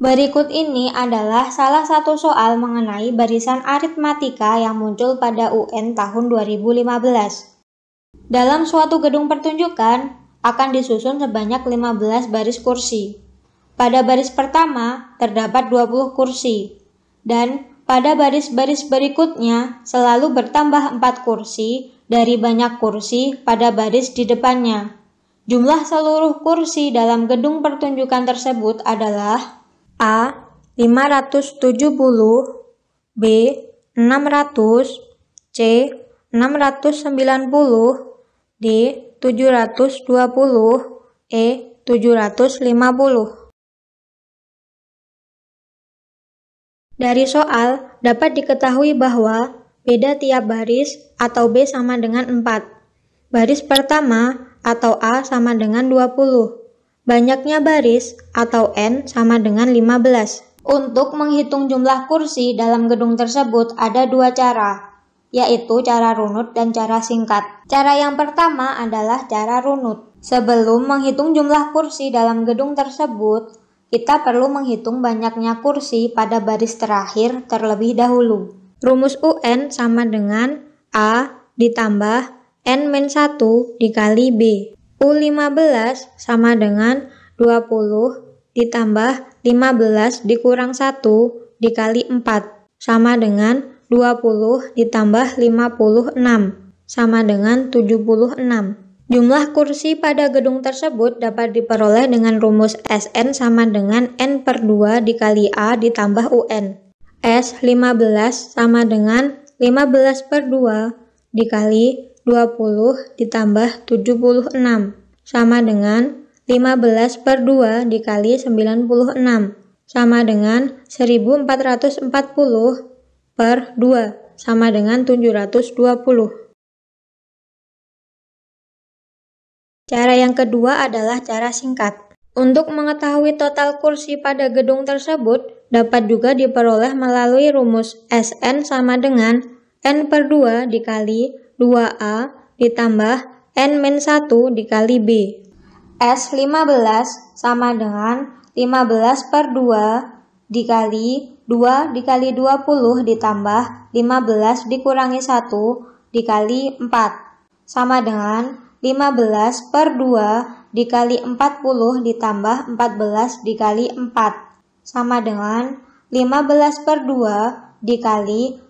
Berikut ini adalah salah satu soal mengenai barisan aritmatika yang muncul pada UN tahun 2015. Dalam suatu gedung pertunjukan, akan disusun sebanyak 15 baris kursi. Pada baris pertama, terdapat 20 kursi. Dan pada baris-baris berikutnya, selalu bertambah 4 kursi dari banyak kursi pada baris di depannya. Jumlah seluruh kursi dalam gedung pertunjukan tersebut adalah A. 570 B. 600 C. 690 D. 720 E. 750 Dari soal dapat diketahui bahwa beda tiap baris atau B sama dengan 4. Baris pertama atau A sama dengan 20. Banyaknya baris atau N sama dengan 15. Untuk menghitung jumlah kursi dalam gedung tersebut ada dua cara, yaitu cara runut dan cara singkat. Cara yang pertama adalah cara runut. Sebelum menghitung jumlah kursi dalam gedung tersebut, kita perlu menghitung banyaknya kursi pada baris terakhir terlebih dahulu. Rumus UN sama dengan A ditambah N-1 dikali B. U15 sama dengan 20 ditambah 15 dikurang 1 dikali 4 sama dengan 20 ditambah 56 sama dengan 76. Jumlah kursi pada gedung tersebut dapat diperoleh dengan rumus Sn sama dengan N per 2 dikali A ditambah UN. S 15 sama dengan 15 per 2 dikali 20 ditambah 76 sama dengan 15 per 2 dikali 96 sama dengan 1440 per 2 sama dengan 720. Cara yang kedua adalah cara singkat. Untuk mengetahui total kursi pada gedung tersebut, dapat juga diperoleh melalui rumus Sn sama dengan N per 2 dikali 2A ditambah N-1 dikali B. S15 sama dengan 15 per 2 dikali 2 dikali 20 ditambah 15 dikurangi 1 dikali 4 sama dengan 15 per 2 dikali 40 ditambah 14 dikali 4 sama dengan 15 per 2 dikali